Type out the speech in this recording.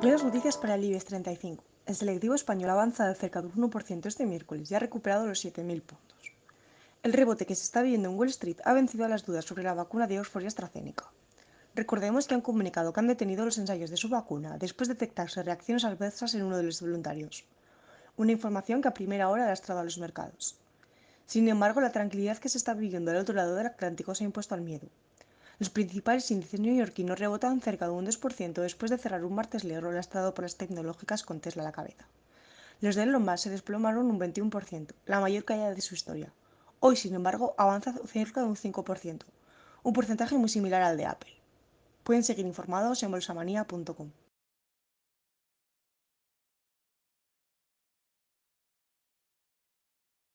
Buenas noticias para el IBEX 35. El selectivo español avanza de cerca del 1% este miércoles y ha recuperado los 7.000 puntos. El rebote que se está viviendo en Wall Street ha vencido a las dudas sobre la vacuna de Oxford y Recordemos que han comunicado que han detenido los ensayos de su vacuna después de detectarse reacciones adversas en uno de los voluntarios. Una información que a primera hora ha lastrado a los mercados. Sin embargo, la tranquilidad que se está viviendo al otro lado del Atlántico se ha impuesto al miedo. Los principales índices neoyorquinos rebotan cerca de un 2% después de cerrar un martes negro lastrado por las tecnológicas con Tesla a la cabeza. Los de Elon se desplomaron un 21%, la mayor caída de su historia. Hoy, sin embargo, avanza cerca de un 5%, un porcentaje muy similar al de Apple. Pueden seguir informados en bolsamanía.com.